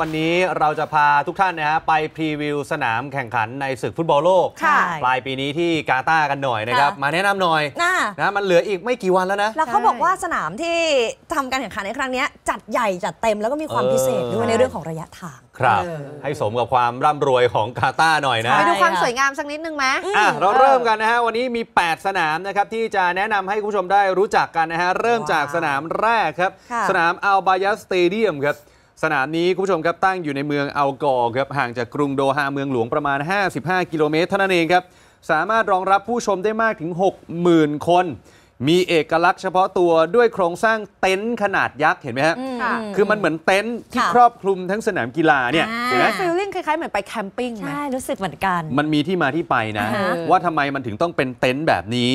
วันนี้เราจะพาทุกท่านนะฮะไปพรีวิวสนามแข่งขันในศึกฟุตบอลโลกปลายปีนี้ที่กาตาร์กันหน่อยนะครับ มาแนะนำหน่อยนะมันเหลืออีกไม่กี่วันแล้วนะ แล้วเขาบอกว่าสนามที่ทำการแข่งขันในครั้งนี้จัดใหญ่จัดเต็มแล้วก็มีความพิเศษด้วยในเรื่องของระยะทางครับให้สมกับความร่ำรวยของกาตาร์หน่อยนะไปดูความสวยงามสักนิดนึงไหมอ่ะเราเริ่มกันนะฮะวันนี้มี 8 สนามนะครับ ที่จะแนะนำให้คุณผู้ชมได้รู้จักกันนะฮะเริ่มจากสนามแรกครับสนามอัลบายาสเตเดียมครับสนามนี้ คุณผู้ชมครับตั้งอยู่ในเมืองอัลกอร์ครับ ห่างจากกรุงโดฮาเมืองหลวงประมาณ 55 กิโลเมตรเท่านั้นเองครับ สามารถรองรับผู้ชมได้มากถึง 60,000 คน มีเอกลักษณ์เฉพาะตัวด้วยโครงสร้างเต็นท์ขนาดยักษ์ เห็นไหมฮะคคือมันเหมือนเต็นท์ที่ครอบคลุมทั้งสนามกีฬาเนี่ยเห็นไหมฟีลลิ่งคล้ายๆ เหมือนไปแคมปิ้งใช่รู้สึกเหมือนกันมันมีที่มาที่ไปนะว่าทํว่าทำไมมันถึงต้องเป็นเต็นท์แบบนี้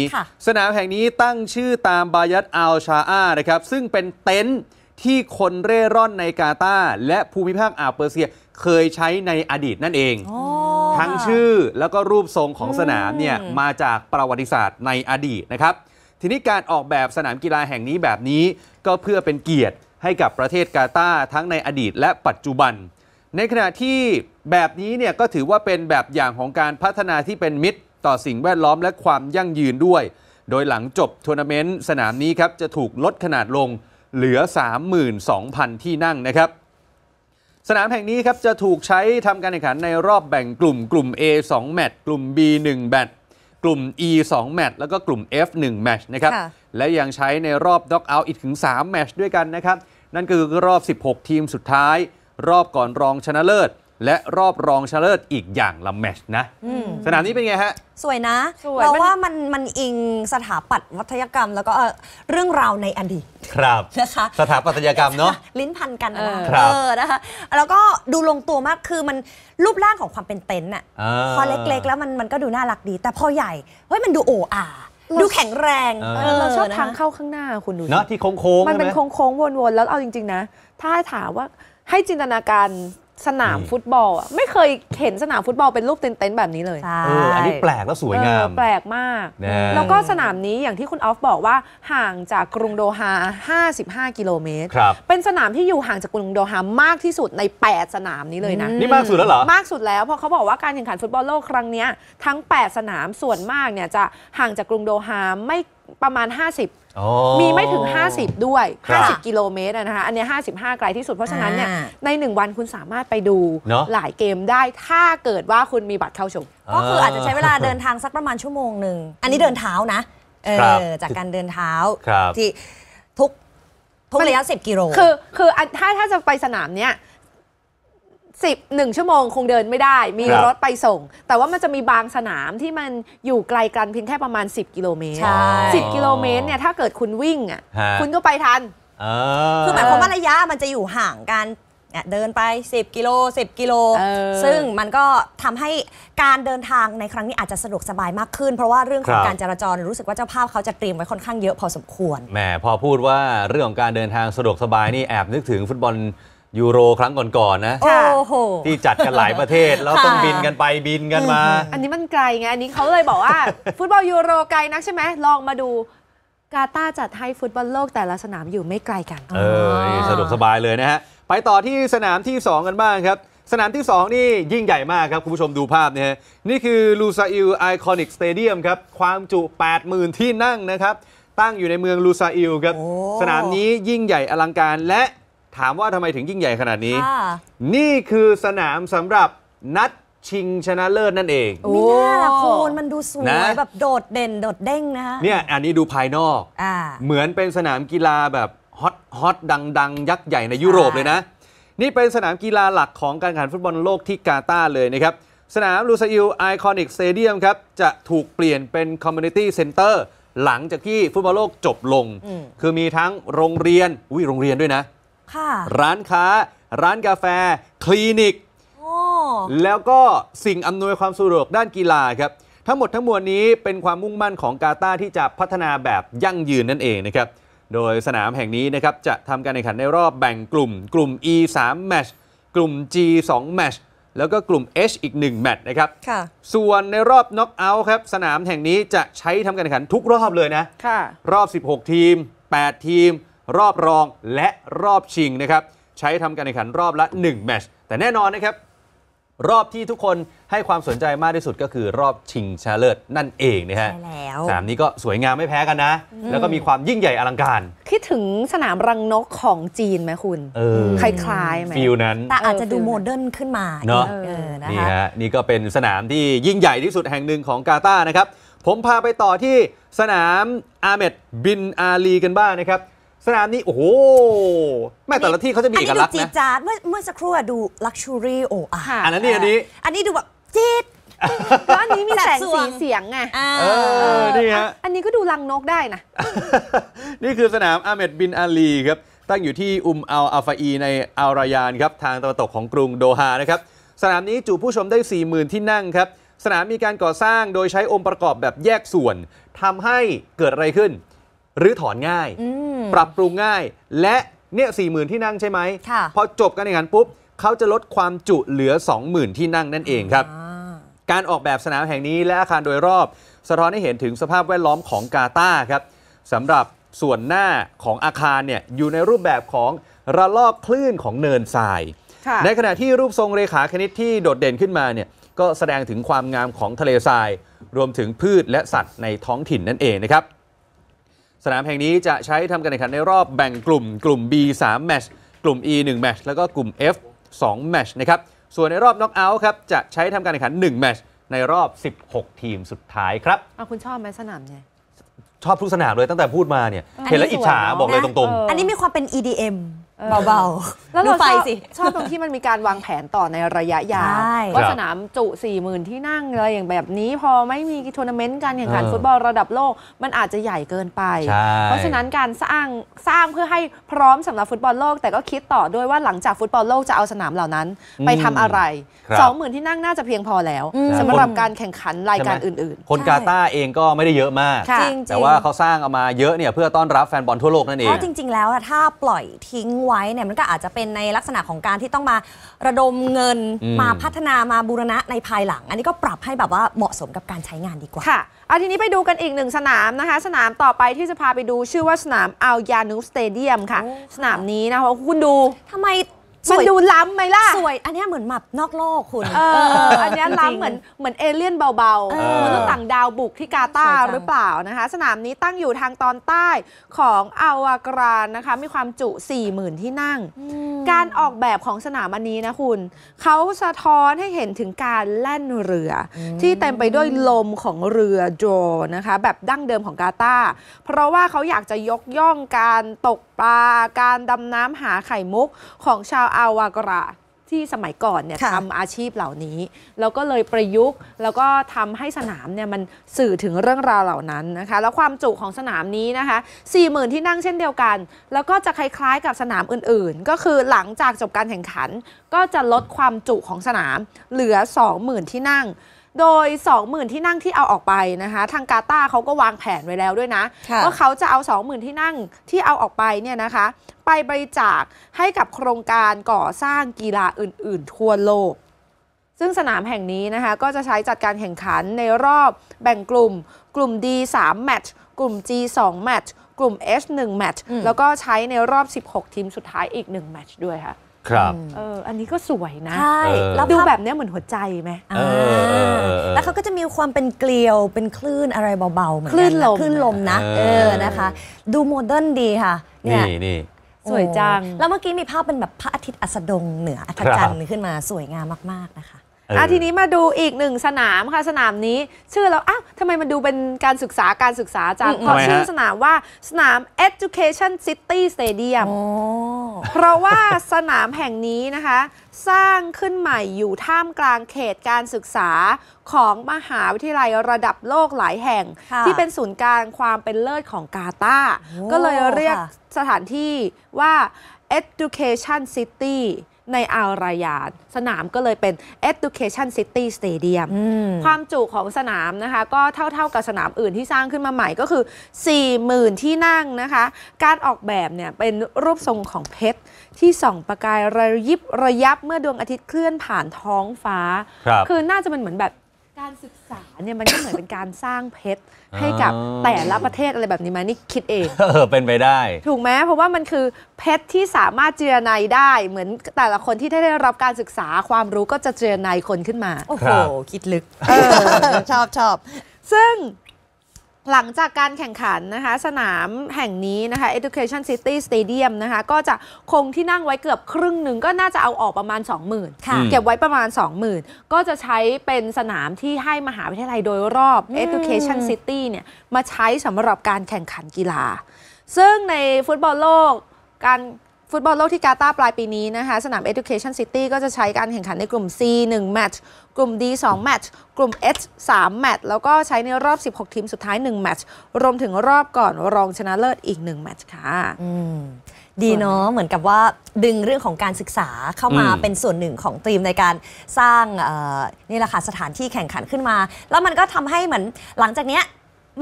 สนามแห่งนี้ตั้งชื่อตามบายัตอัลชาอานะครับซึ่งเป็นเต็นท์ที่คนเร่ร่อนในกาตาร์และภูมิภาคอ่าวเปอร์เซีย เคยใช้ในอดีตนั่นเอง ทั้งชื่อแล้วก็รูปทรงของสนามเนี่ยมาจากประวัติศาสตร์ในอดีตนะครับทีนี้ การออกแบบสนามกีฬาแห่งนี้แบบนี้ก็เพื่อเป็นเกียรติให้กับประเทศกาตาร์ทั้งในอดีต และปัจจุบัน ในขณะที่แบบนี้เนี่ยก็ถือว่าเป็นแบบอย่างของการพัฒนาที่เป็นมิตร ต่อสิ่งแวดล้อมและความยั่งยืนด้วยโดยหลังจบทัวร์นาเมนต์สนามนี้ครับจะถูกลดขนาดลงเหลือ 32,000 ที่นั่งนะครับ สนามแห่งนี้ครับ จะถูกใช้ทำการแข่งขันในรอบแบ่งกลุ่ม กลุ่ม A 2 แมตช์กลุ่ม B 1แมตช์กลุ่ม E 2 แมตช์แล้วก็กลุ่ม F 1 แมตช์นะครับ และยังใช้ในรอบด็อกเอาท์อีกถึง 3 แมตช์ด้วยกันนะครับ นั่นคือรอบ 16 ทีมสุดท้าย รอบก่อนรองชนะเลิศและรอบรองชนะเลิศอีกอย่างละแมชนะสนามนี้เป็นไงฮะ สวยนะยเราว่ามันมันอิงสถาปัตยวัฒยกรรมแล้วก็เออเรื่องราวในอดีตครับนะคะสถาปัตยกรรมเนาะลิ้นพันกันนะเออนะคะแล้วก็ดูลงตัวมากคือมันรูปร่างของความเป็นเต็นท์อะพอเล็กๆแล้วมันมันก็ดูน่ารักดี แต่พอใหญ่เฮ้ยมันดูโออาดูแข็งแรงเราชอบทางเข้าข้างหน้าคุณดูนะที่โค้งๆมันเป็นโค้งๆวนๆ แล้วเอาจริงๆนะถ้าถามว่าให้จินตนาการสนามฟุตบอลอ่ะไม่เคยเห็นสนามฟุตบอลเป็นรูปเต็นท์แบบนี้เลยอออันนี้แปลก และสวยงามออแปลกมาก แล้วก็สนามนี้อย่างที่คุณออฟบอกว่าห่างจากกรุงโดฮา55 กิโลเมตร เป็นสนามที่อยู่ห่างจากกรุงโดฮามากที่สุดใน 8 สนามนี้เลยนะนี่ มากสุดแล้วเหรอ มากสุดแล้ว เพราะเขาบอกว่าการแข่งขันฟุตบอลโลกครั้งนี้ทั้ง 8 สนามส่วนมากเนี่ยจะห่างจากกรุงโดฮาไม่ประมาณ 50มีไม่ถึง 50 ด้วย 50 กิโลเมตรนะคะอันนี้ 55 ไกลที่สุดเพราะฉะนั้นเนี่ยใน 1 วันคุณสามารถไปดูหลายเกมได้ถ้าเกิดว่าคุณมีบัตรเข้าชม ก็คืออาจจะใช้เวลาเดินทางสักประมาณชั่วโมงหนึ่งอันนี้เดินเท้านะ จากการเดินเท้าที่ทุก ทุกระยะ 10 กิโล คือคือถ้าถ้าจะไปสนามเนี้ยสิบหนึ่งชั่วโมงคงเดินไม่ได้มีรถไปส่ง แต่ว่ามันจะมีบางสนามที่มันอยู่ไกลกันเพียงแค่ประมาณ 10 กิโลเมตรสิบกิโลเมตรเนี่ยถ้าเกิดคุณวิ่งอ่ะคุณก็ไปทันคือหมายความว่าระยะมันจะอยู่ห่างกันเดินไป 10 กิโล10กิโล ซึ่งมันก็ทำให้การเดินทางในครั้งนี้อาจจะสะดวกสบายมากขึ้น เพราะว่าเรื่องของการจราจรรู้สึกว่าเจ้าภาพเขาจะเตรียมไว้ค่อนข้างเยอะพอสมควรแหมพอพูดว่าเรื่องของการเดินทางสะดวกสบายนี่แอบนึกถึงฟุตบอลยูโรครั้งก่อนๆนะที่จัดกันหลายประเทศแล้วต้องบินกันไปบินกันมา อันนี้มันไกลไง อันนี้เขาเลยบอกว่าฟุตบอลยูโรไกลนักใช่ไหมลองมาดูกาตาจัดให้ฟุตบอลโลกแต่ละสนามอยู่ไม่ไกลกันเออสะดวกสบายเลยนะฮะ ไปต่อที่สนามที่ 2 กันบ้างครับ สนามที่ 2 นี่ยิ่งใหญ่มากครับ คุณผู้ชมดูภาพนี่ฮะนี่คือลูซาอิลไอคอนิกสเตเดียมครับความจุ 80,000ที่นั่งนะครับตั้งอยู่ในเมืองลูซาอิลครับสนามนี้ยิ่งใหญ่อลังการและถามว่าทำไมถึงยิ่งใหญ่ขนาดนี้ นี่คือสนามสำหรับนัดชิงชนะเลิศนั่นเอง มีหน้าละคุณมันดูสวยนะแบบโดดเด่นโดดเด้งนะเนี่ยอันนี้ดูภายนอกอเหมือนเป็นสนามกีฬาแบบ ฮอตฮอตดังดังยักษ์ใหญ่ในยุโรปเลยนะ นี่เป็นสนามกีฬาหลักของการแข่งฟุตบอลโลกที่กาตาร์เลยนะครับ สนามลูซาอิลไอคอนิกสเตเดียมครับ จะถูกเปลี่ยนเป็นคอมมูนิตี้เซ็นเตอร์หลังจากที่ฟุตบอลโลกจบลง คือมีทั้งโรงเรียน อุ้ยโรงเรียนด้วยนะร้านค้า ร้านกาแฟ คลินิกแล้วก็สิ่งอำนวยความสะดวกด้านกีฬาครับทั้งหมดทั้งมวลนี้เป็นความมุ่งมั่นของกาตาที่จะพัฒนาแบบยั่งยืนนั่นเองนะครับโดยสนามแห่งนี้นะครับจะทำการแข่งขันในรอบแบ่งกลุ่ม กลุ่ม E 3 match กลุ่ม G 2 match แล้วก็กลุ่ม H อีก1แมตช์นะครับส่วนในรอบน็อกเอาท์ครับสนามแห่งนี้จะใช้ทำการแข่งขันทุกรอบเลยนะรอบ 16 ทีม 8 ทีมรอบรองและรอบชิงนะครับ ใช้ทำการแข่งขัน รอบละ1แมตช์แต่แน่นอนนะครับ รอบที่ทุกคนให้ความสนใจมากที่สุดก็คือรอบชิงชาเลิศนั่นเองนะฮะสามนี้ก็สวยงามไม่แพ้กันนะ แล้วก็มีความยิ่งใหญ่อลังการ คิดถึงสนามรังนกของจีนไหมคุณ้ายคล้ายไหมฟิลนั้นแต่อาจจะดูโมเดิร์นขึ้นมาเนาะนี่ฮะนี่ก็เป็นสนามที่ยิ่งใหญ่ที่สุดแห่งหนึ่งของกาตาร์นะครับผมพาไปต่อที่สนามอาเมดบินอาลีกันบ้างนะครับสนามนี้ โอ้โห แม่แต่ละที่เขาจะมีอันนี้ดูลักจีนะจาดเมื่อเมื่อสักครู่อะดูลักชูรี่โอ้อาะอันนั้นนี่อันนี้ อันนี้ดูแบบจีดร้านนี้มีแสงสีเสียงไงอ่าเออนี่ฮะ อันนี้ก็ดูลังนกได้นะ นี่คือสนามอาเมดบินอาลีครับ ตั้งอยู่ที่อุมอัลอาฟาอี ในอัลรายานครับทางตะวันตกของกรุงโดฮานะครับ สนามนี้จุผู้ชมได้ 40,000 ที่นั่งครับ สนามมีการก่อสร้างโดยใช้องค์ประกอบแบบแยกส่วนทำให้เกิดอะไรขึ้นหรือถอนง่ายปรับปรุงง่ายและเนี่ยสี่หมื่นที่นั่งใช่ไหมพอจบกันอย่งนันปุ๊บ เขาจะลดความจุเหลือ20,000 ที่นั่งนั่นเองครับ การออกแบบสนามแห่งนี้และอาคารโดยรอบ สะท้อนให้เห็นถึงสภาพแวดล้อมของกาตาครับสำหรับส่วนหน้าของอาคารเนี่ยอยู่ในรูปแบบของระลอกคลื่นของเนินทราย ในขณะที่รูปทรงเรขาคณิตที่โดดเด่นขึ้นมาเนี่ย ก็แสดงถึงความงามของทะเลทรายรวมถึงพืชและสัตว์ในท้องถิ่นนั่นเองนะครับสนามแห่งนี้จะใช้ทำการแข่งขันในรอบแบ่งกลุ่ม กลุ่ม B 3แมชกลุ่ม E 1แมชแล้วก็กลุ่ม F 2แมชนะครับ ส่วนในรอบน็อกเอาท์ครับ จะใช้ทำการแข่งขัน 1 แมชในรอบ 16 ทีมสุดท้ายครับอ่าคุณชอบไหมสนามเนี่ยชอบทุกสนามเลยตั้งแต่พูดมาเนี่ย เห็นแล้วอิจฉาบอกเลยตรงๆ อันนี้มีความเป็น EDM เบาๆ แล้วเราชอบชอบตรงที่มันมีการวางแผนต่อในระยะยาวว่าสนามจุ 4 0,000 ที่นั่งอะไรอย่างแบบนี้ พอไม่มีทัวร์นาเมนต์การแข่งขันฟุตบอลระดับโลกมันอาจจะใหญ่เกินไป เพราะฉะนั้นการสร้างสร้างเพื่อให้พร้อมสำหรับฟุตบอลโลก แต่ก็คิดต่อด้วยว่าหลังจากฟุตบอลโลกจะเอาสนามเหล่านั้น ไปทำอะไร20,000ที่นั่งน่าจะเพียงพอแล้ว สำหรับการแข่งขันรายการอื่น ๆ คนกาตาเองก็ไม่ได้เยอะมาก แต่ว่าเขาสร้างเอามาเยอะเนี่ยเพื่อต้อนรับแฟนบอลทั่วโลกนั่นเองเพราะจริง ๆแล้วถ้าปล่อยทิ้งไว้เนี่ยมันก็อาจจะเป็นในลักษณะของการที่ต้องมาระดมเงินมาพัฒนามาบูรณะในภายหลัง อันนี้ก็ปรับให้แบบว่าเหมาะสมกับการใช้งานดีกว่าค่ะเอาทีนี้ไปดูกันอีกหนึ่งสนามนะคะ สนามต่อไปที่จะพาไปดูชื่อว่าสนามอัลยานุสเตเดียมค่ะ สนามนี้นะคะคุณดูทำไมมันดูล้ำไหมล่ะสวยอันนี้เหมือนหมับนอกโลกคุณเอออันนี้ล้ำเหมือนเหมือนเอเลี่ยนเบาๆมนุษย์ต่างดาวบุกที่กาตาร์หรือเปล่านะคะ สนามนี้ตั้งอยู่ทางตอนใต้ของอาวากรานนะคะมีความจุ 40,000 ที่นั่ง การออกแบบของสนามอันนี้นะคุณ เขาสะท้อนให้เห็นถึงการแล่นเรือที่เต็มไปด้วยลมของเรือโดนะคะ แบบดั้งเดิมของกาตาร์เพราะว่าเขาอยากจะยกย่องการตกปลาการดำน้ำหาไข่มุกของชาวอาวากระที่สมัยก่อนเนี่ยทำอาชีพเหล่านี้ แล้วก็เลยประยุกต์ แล้วก็ทำให้สนามเนี่ยมันสื่อถึงเรื่องราวเหล่านั้นนะคะแล้วความจุของสนามนี้นะคะ4ี่หมื่นที่นั่งเช่นเดียวกันแล้วก็จะคล้ายๆกับสนามอื่นๆ ก็คือหลังจากจบการแข่งขัน ก็จะลดความจุของสนามเหลือ20,000ที่นั่งโดย 20,000 ที่นั่งที่เอาออกไปนะคะ ทางกาตาเขาก็วางแผนไว้แล้วด้วยนะว่าเขาจะเอา 20,000 ที่นั่งที่เอาออกไปเนี่ยนะคะ ไปบริจาคให้กับโครงการก่อสร้างกีฬาอื่น ๆ ทั่วโลก ซึ่งสนามแห่งนี้นะคะ ก็จะใช้จัดการแข่งขันในรอบแบ่งกลุ่ม กลุ่ม D 3แมตช์ กลุ่ม G 2แมตช์ กลุ่ม H 1แมตช์ แล้วก็ใช้ในรอบ 16 ทีมสุดท้ายอีก 1 แมตช์ด้วยค่ะครับเอออันนี้ก็สวยนะใช่แล้วดูแบบนี้เหมือนหัวใจไหมอแล้วเขาก็จะมีความเป็นเกลียวเป็นคลื่นอะไรเบาๆเหมือนกันคลื่นลมคลื่นลมนะเออนะคะ ดูโมเดิร์นดีค่ะนี่นี่สวยจัง แล้วเมื่อกี้มีภาพเป็นแบบพระอาทิตย์อัสดงเหนืออัศจรรย์ขึ้นมาสวยงามมากๆนะคะอ่ะทีนี้มาดูอีกหนึ่งสนามค่ะสนามนี้ ชื่อเราอ้าวทำไมมันดูเป็นการศึกษาการศึกษาจังเพราะชื่อสนามว่าสนาม Education City Stadium เพราะว่าสนามแห่งนี้นะคะสร้างขึ้นใหม่อยู่ท่ามกลางเขตการศึกษาของมหาวิทยาลัยระดับโลกหลายแห่งที่เป็นศูนย์กลางความเป็นเลิศของกาตาก็เลยเรียกสถานที่ว่า Education City ในอารายาดสนามก็เลยเป็น Education City Stadium ความจุของสนามนะคะ ก็เท่าๆกับสนามอื่นที่สร้างขึ้นมาใหม่ก็คือ 40,000 ที่นั่งนะคะ การออกแบบเนี่ยเป็นรูปทรงของเพชร ที่ส่องประกายระยิบระยับเมื่อดวงอาทิตย์เคลื่อนผ่านท้องฟ้าคคือน่าจะเป็นเหมือนแบบการศึกษาเนี่ยมันก็เหมือนเป็นการสร้างเพชรให้กับแต่ละประเทศอะไรแบบนี้ไหมนี่คิดเองเออเป็นไปได้ ถูกไหมเพราะว่ามันคือเพชรที่สามารถเจรไนได้ เหมือนแต่ละคนที่ได้รับการศึกษาความรู้ก็จะเจรไนคนขึ้นมาโอ้โหคิดลึกชอบชอบซึ่งหลังจากการแข่งขันนะคะสนามแห่งนี้นะคะ Education City Stadium นะคะก็จะคงที่นั่งไว้เกือบครึ่งหนึ่งก็น่าจะเอาออกประมาณ 20,000เก็บไว้ประมาณ 20,000ก็จะใช้เป็นสนามที่ให้มหาวิทยาลัยโดยรอบ Education City เนี่ยมาใช้สำหรับการแข่งขันกีฬา ซึ่งในฟุตบอลโลกการฟุตบอลโลกที่กาตาร์ปลายปีนี้นะคะสนาม Education City ก็จะใช้การแข่งขันในกลุ่ม C 1 แมตช์กลุ่ม D 2 แมตช์กลุ่ม H 3 แมตช์แล้วก็ใช้ในรอบ 16 ทีมสุดท้าย 1 แมตช์รวมถึงรอบก่อนรองชนะเลิศอีก 1 แมตช์ค่ะดีเนาะเหมือนกับว่าดึงเรื่องของการศึกษาเข้ามาเป็นส่วนหนึ่งของทีมในการสร้างนี่แหละค่ะ สถานที่แข่งขันขึ้นมา แล้วมันก็ทำให้เหมือนหลังจากเนี้ย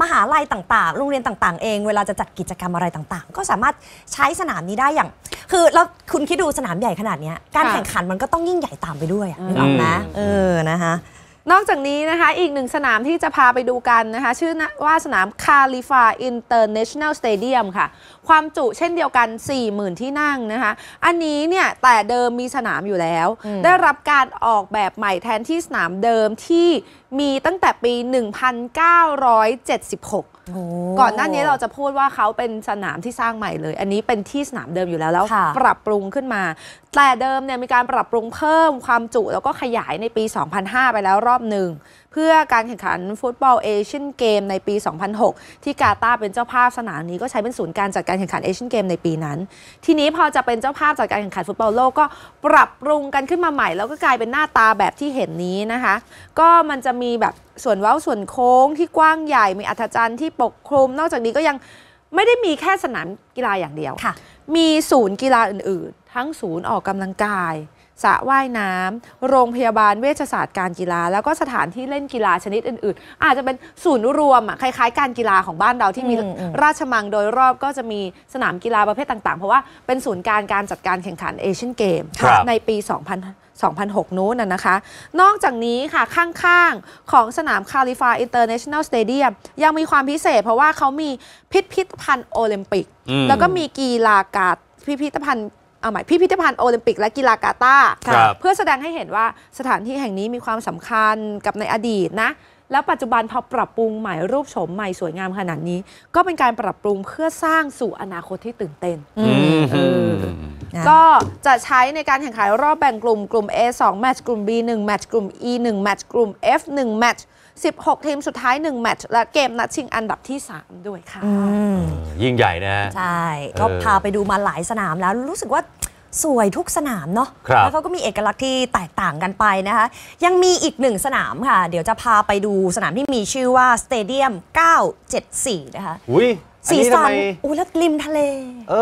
มหาลัยต่างๆ โรงเรียนต่างๆ เอง เวลาจะจัดกิจกรรมอะไรต่างๆ ก็สามารถใช้สนามนี้ได้อย่าง คือ แล้วคุณคิดดูสนามใหญ่ขนาดนี้ การแข่งขันมันก็ต้องยิ่งใหญ่ตามไปด้วยอะนอนะ เออ นะคะ นอกจากนี้นะคะ อีกหนึ่งสนามที่จะพาไปดูกันนะคะ ชื่อว่าสนามคาลิฟาอินเตอร์เนชั่นแนลสเตเดียมค่ะ ความจุเช่นเดียวกัน 40,000 ที่นั่งนะคะ อันนี้เนี่ย แต่เดิมมีสนามอยู่แล้ว ได้รับการออกแบบใหม่แทนที่สนามเดิมที่มีตั้งแต่ปี 1976 ก่อนหน้านี้เราจะพูดว่าเขาเป็นสนามที่สร้างใหม่เลย อันนี้เป็นที่สนามเดิมอยู่แล้วแล้วปรับปรุงขึ้นมา แต่เดิมเนี่ยมีการปรับปรุงเพิ่มความจุแล้วก็ขยายในปี 2005 ไปแล้วรอบหนึ่งเพื่อการแข่งขันฟุตบอลเอเชียนเกมในปี 2006 ที่กาตาร์เป็นเจ้าภาพสนามนี้ ก็ใช้เป็นศูนย์การจัดการแข่งขันเอเชียนเกมในปีนั้น ทีนี้พอจะเป็นเจ้าภาพจัดการแข่งขันฟุตบอลโลกก็ปรับปรุงกันขึ้นมาใหม่แล้วก็กลายเป็นหน้าตาแบบที่เห็นนี้นะคะ ก็มันจะมีแบบส่วนเว้าส่วนโค้งที่กว้างใหญ่ มีอัธจันทร์ที่ปกคลุม นอกจากนี้ก็ยังไม่ได้มีแค่สนามกีฬาอย่างเดียวมีศูนย์กีฬาอื่น ๆ ทั้งศูนย์ออกกำลังกายสระว่ายน้ำ โรงพยาบาลเวชศาสตร์การกีฬาแล้วก็สถานที่เล่นกีฬาชนิดอื่น ๆ อาจจะเป็นศูนย์รวมอ่ะคล้าย ๆ การกีฬาของบ้านเราที่มีราชมังโดยรอบก็จะมีสนามกีฬาประเภทต่าง ๆ เพราะว่าเป็นศูนย์การการจัดการแข่งขันเอเชียนเกมในปี 2000 2006 นู้นน่ะนะคะ นอกจากนี้ค่ะ ข้างๆของสนามคาลิฟาอินเตอร์เนชั่นแนลสเตเดียมยังมีความพิเศษเพราะว่าเขามีพิพิธภัณฑ์โอลิมปิก แล้วก็มีกีฬากาพิพิธภัณฑ์เอาใหม่พิพิธภัณฑ์โอลิมปิกและกีฬากาตาเพื่อแสดงให้เห็นว่าสถานที่แห่งนี้มีความสำคัญกับในอดีตนะ แล้วปัจจุบันพอปรับปรุงใหม่รูปโฉมใหม่สวยงามขนาดนี้ ก็เป็นการปรับปรุงเพื่อสร้างสู่อนาคตที่ตื่นเต้นก็จะใช้ในการแข่งขันรอบแบ่งกลุ่มกลุ่ม A2 แมตช์กลุ่ม B1 แมตช์กลุ่ม E1 แมตช์กลุ่ม F1 แมตช์16 ทีม สุดท้าย 1 แมตช์และเกมนัดชิงอันดับที่ 3 ด้วยค่ะ ยิ่งใหญ่นะ ใช่ ก็พาไปดูมาหลายสนามแล้วรู้สึกว่าสวยทุกสนามเนาะแล้วเขาก็มีเอกลักษณ์ที่แตกต่างกันไปนะคะ ยังมีอีกหนึ่งสนามค่ะ เดี๋ยวจะพาไปดูสนามที่มีชื่อว่า สเตเดียม 974 นะคะ อุ้ยสีสันอุ้แล้วริมทะเล เอ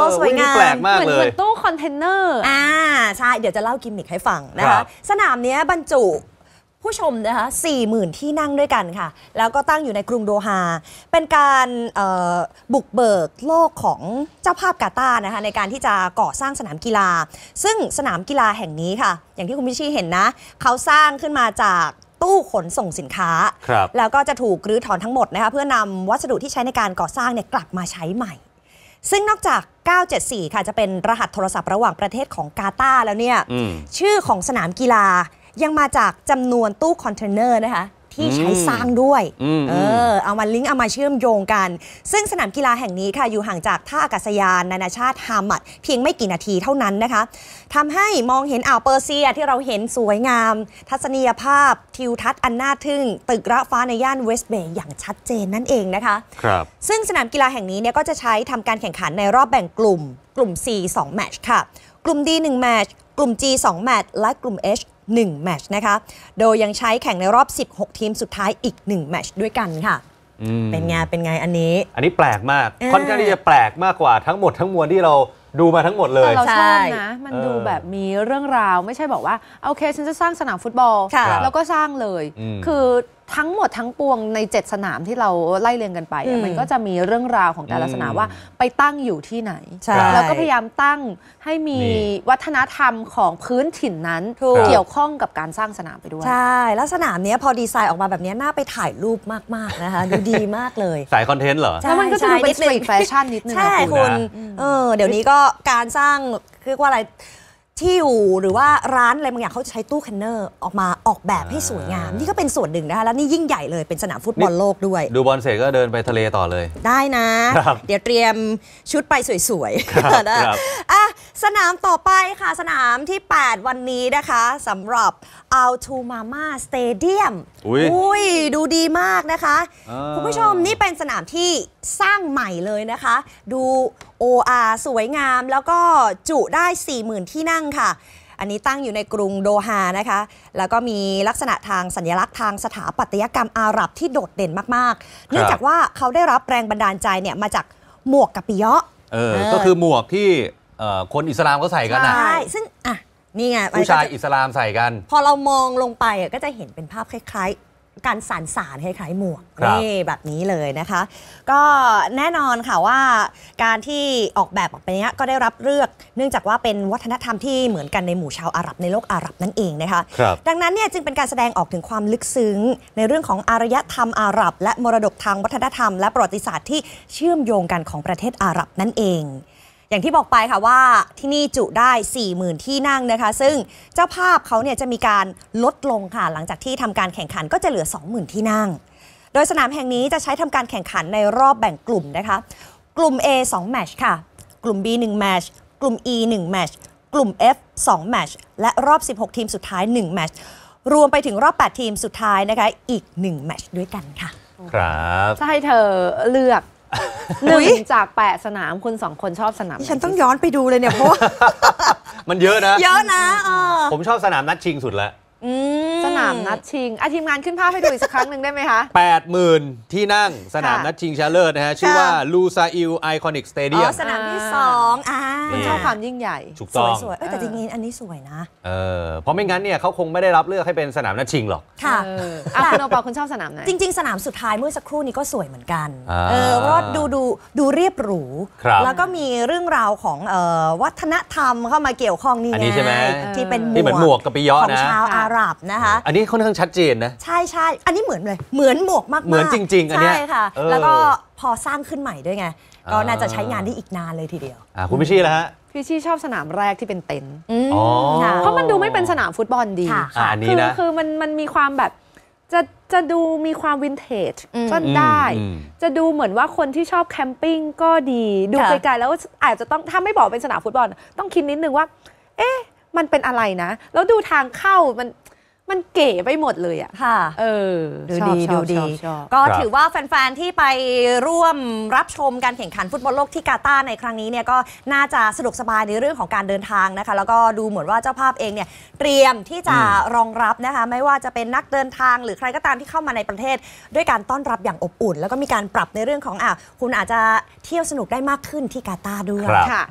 อสวยงามแปลกมากเลยเหมือนตู้คอนเทนเนอร์อ่าใช่เดี๋ยวจะเล่ากิมมิคให้ฟังนะคะสนามนี้บรรจุผู้ชมนะคะ40,000ที่นั่งด้วยกันค่ะแล้วก็ตั้งอยู่ในกรุงโดฮา เป็นการบุกเบิกโลกของเจ้าภาพกาตาร์นะคะในการที่จะก่อสร้างสนามกีฬา ซึ่งสนามกีฬาแห่งนี้ค่ะ อย่างที่คุณพิชีเห็นนะเขาสร้างขึ้นมาจากตู้ขนส่งสินค้า แล้วก็จะถูกรื้อถอนทั้งหมดนะคะเพื่อนำวัสดุที่ใช้ในการก่อสร้าง เนี่ยกลับมาใช้ใหม่ ซึ่งนอกจาก 974 ค่ะจะเป็นรหัสโทรศัพท์ระหว่างประเทศของกาตาร์แล้วเนี่ยชื่อของสนามกีฬายังมาจากจำนวนตู้คอนเทนเนอร์นะคะที่ใช้สร้างด้วย เออเอามาลิงก์เอามาเชื่อมโยงกัน ซึ่งสนามกีฬาแห่งนี้ค่ะอยู่ห่างจากท่าอากาศยานนานาชาติฮามัดเพียงไม่กี่นาทีเท่านั้นนะคะทำให้มองเห็นอ่าวเปอร์เซียที่เราเห็นสวยงาม ทัศนียภาพ ทิวทัศน์อันน่าทึ่ง ตึกระฟ้าในย่านเวสต์เบย์อย่างชัดเจนนั่นเองนะคะ ครับ ซึ่งสนามกีฬาแห่งนี้เนี่ยก็จะใช้ทำการแข่งขันในรอบแบ่งกลุ่มกลุ่ม C 2แมตช์ค่ะกลุ่ม D 1แมตช์กลุ่ม G 2แมตช์และกลุ่ม H 1แมชนะคะ โดยยังใช้แข่งในรอบ 16 ทีมสุดท้ายอีก1แมชด้วยกันค่ะ เป็นไง เป็นไงอันนี้ อันนี้แปลกมากค่อนข้างที่จะแปลกมากกว่าทั้งหมดทั้งมวลที่เราดูมาทั้งหมดเลยเราชอบนะ มันดูแบบมีเรื่องราวไม่ใช่บอกว่า โอเค ฉันจะสร้างสนามฟุตบอล แล้วก็สร้างเลย คือทั้งหมดทั้งปวงใน 7 สนามที่เราไล่เรียงกันไปมมันก็จะมีเรื่องราวของแต่ละสนามว่าไปตั้งอยู่ที่ไหน แล้วก็พยายามตั้งให้มีวัฒนธรรมของพื้นถิ่นนั้น เกี่ยวข้องกับการสร้างสนามไปด้วยใช่แล้วสนามนี้พอดีไซน์ออกมาแบบนี้น่าไปถ่ายรูปมากๆนะคะดูดีมากเลยสายคอนเทนต์เหรอใช่มันก็จะเป็นสตรีทแฟชั่นนิดนึงะใช่คุณเออเดี๋ยวนี้ก็การสร้างเรียกว่าอะไรที่อยู่หรือว่าร้านอะไรบางอย่างเขาจะใช้ตู้คอนเนอร์ ออกมาออกแบบให้สวยงาม นี่ก็เป็นส่วนหนึ่งนะคะ แล้วนี่ยิ่งใหญ่เลยเป็นสนามฟุตบอลโลกด้วยดูบอลเสร็จก็เดินไปทะเลต่อเลยได้นะ เดี๋ยวเตรียมชุดไปสวยัๆนะอ่ะสนามต่อไปค่ะ สนามที่ 8 วันนี้นะคะสำหรับ a l t u m a m a Stadium อุ้ยดูดีมากนะคะ คุณผู้ชม นี่เป็นสนามที่สร้างใหม่เลยนะคะ ดูโออาสวยงามแล้วก็จุได้ 40,000 ที่นั่งค่ะ อันนี้ตั้งอยู่ในกรุงโดฮานะคะ แล้วก็มีลักษณะทางสัญลักษณ์ทางสถาปัตยกรรมอาหรับที่โดดเด่นมากๆ เนื่องจากว่าเขาได้รับแรงบันดาลใจเนี่ยมาจากหมวกกะปิยะเออก็คือหมวกที่คนอิสลามก็ใส่กันนะใช่ซึ่งอ่ะนี่ไงผู้ชายอิสลามใส่กัน พอเรามองลงไปก็จะเห็นเป็นภาพคล้ายการสานสานคล้ายๆหมวกนี่แบบนี้เลยนะคะ ก็แน่นอนค่ะว่า การที่ออกแบบออกไปนี้ก็ได้รับเลือก เนื่องจากว่าเป็นวัฒนธรรมที่เหมือนกันในหมู่ชาวอาหรับในโลกอาหรับนั่นเองนะคะคดังนั้นเนี่ยจึงเป็นการแสดงออกถึงความลึกซึ้งในเรื่องของอารยธรรมอาหรับ และมรดกทางวัฒนธรรมและประวัติศาสตร์ที่เชื่อมโยงกันของประเทศอาหรับนั่นเองอย่างที่บอกไปค่ะว่าที่นี่จุได้ 40,000 ที่นั่งนะคะซึ่งเจ้าภาพเขาเนี่ยจะมีการลดลงค่ะหลังจากที่ทำการแข่งขันก็จะเหลือ 20,000 ที่นั่ง โดยสนามแห่งนี้จะใช้ทำการแข่งขันในรอบแบ่งกลุ่มนะคะ กลุ่ม A 2แมชค่ะ กลุ่ม B 1แมชกลุ่ม E 1แมชกลุ่ม F 2แมชและรอบ 16 ทีมสุดท้าย 1 แมชรวมไปถึงรอบ 8 ทีมสุดท้ายนะคะอีก 1 แมตช์ด้วยกันค่ะครับ้าให้เธอเลือกหนึ่งจากแปดสนามคุณสองคนชอบสนาม ฉันต้องย้อนไปดูเลยเนี่ย เพราะ มันเยอะนะ เยอะนะ ผมชอบสนามนัดชิงสุดแล้วสนามนัดชิง อาทีมงานขึ้นภาพให้ดูอีกสักครั้งหนึ่งได้ไหมคะ80,000 ที่นั่งสนามนัดชิงชาเลิ์นะฮะ ชื่อว่าลูซาอิลไอคอนิกสเตเดียมสนามที่สองคุณชอบความยิ่งใหญ่ สวยๆแต่จริงๆอันนี้สวยนะเออเพราะไม่งั้นเนี่ยเขาคงไม่ได้รับเลือกให้เป็นสนามนัดชิงหรอก ค่ะอาคุณโอปอคุณชอบสนามไหนจริงๆสนามสุดท้ายเมื่อสักครู่นี้ก็สวยเหมือนกันเออพราะดูดูดูเรียบหรูแล้วก็มีเรื่องราวของวัฒนธรรมเข้ามาเกี่ยวข้องนี่ไงที่เป็นหมวกที่เนวกับปิยอนะของชาวอารับนะคะอันนี้ค่อนข้างชัดเจนนะ ใช่ใช่อันนี้เหมือนเลย เหมือนหมวกมากๆเหมือนจริงๆอันนี้ใช่ค่ะแล้วก็พอสร้างขึ้นใหม่ด้วยไง ก็น่าจะใช้งานได้อีกนานเลยทีเดียวคุณพิชี่แล้วฮะพี่ชี่ชอบสนามแรกที่เป็นเต็นท์เพราะมันดูไม่เป็นสนามฟุตบอลดีคือคือมันมันมีความแบบจะจะดูมีความวินเทจก็ได้จะดูเหมือนว่าคนที่ชอบแคมปิ้งก็ดีดูไกลๆแล้วอาจจะต้องถ้าไม่บอกเป็นสนามฟุตบอล ต้องคิดนิดนึงว่า เอ๊ะมันเป็นอะไรนะ แล้วดูทางเข้ามันมันเก๋ไปหมดเลยอะค่ะ เออ ดูดี ดูดี ก็ถือว่าแฟนๆที่ไปร่วมรับชมการแข่งขันฟุตบอลโลกที่กาตาร์ในครั้งนี้เนี่ยก็น่าจะสะดวกสบายในเรื่องของการเดินทางนะคะ แล้วก็ดูเหมือนว่าเจ้าภาพเองเนี่ย เตรียมที่จะรองรับนะคะ ไม่ว่าจะเป็นนักเดินทางหรือใครก็ตามที่เข้ามาในประเทศ ด้วยการต้อนรับอย่างอบอุ่น แล้วก็มีการปรับในเรื่องของอ่ะคุณอาจจะเที่ยวสนุกได้มากขึ้นที่กาตาร์ด้วย ค่ะ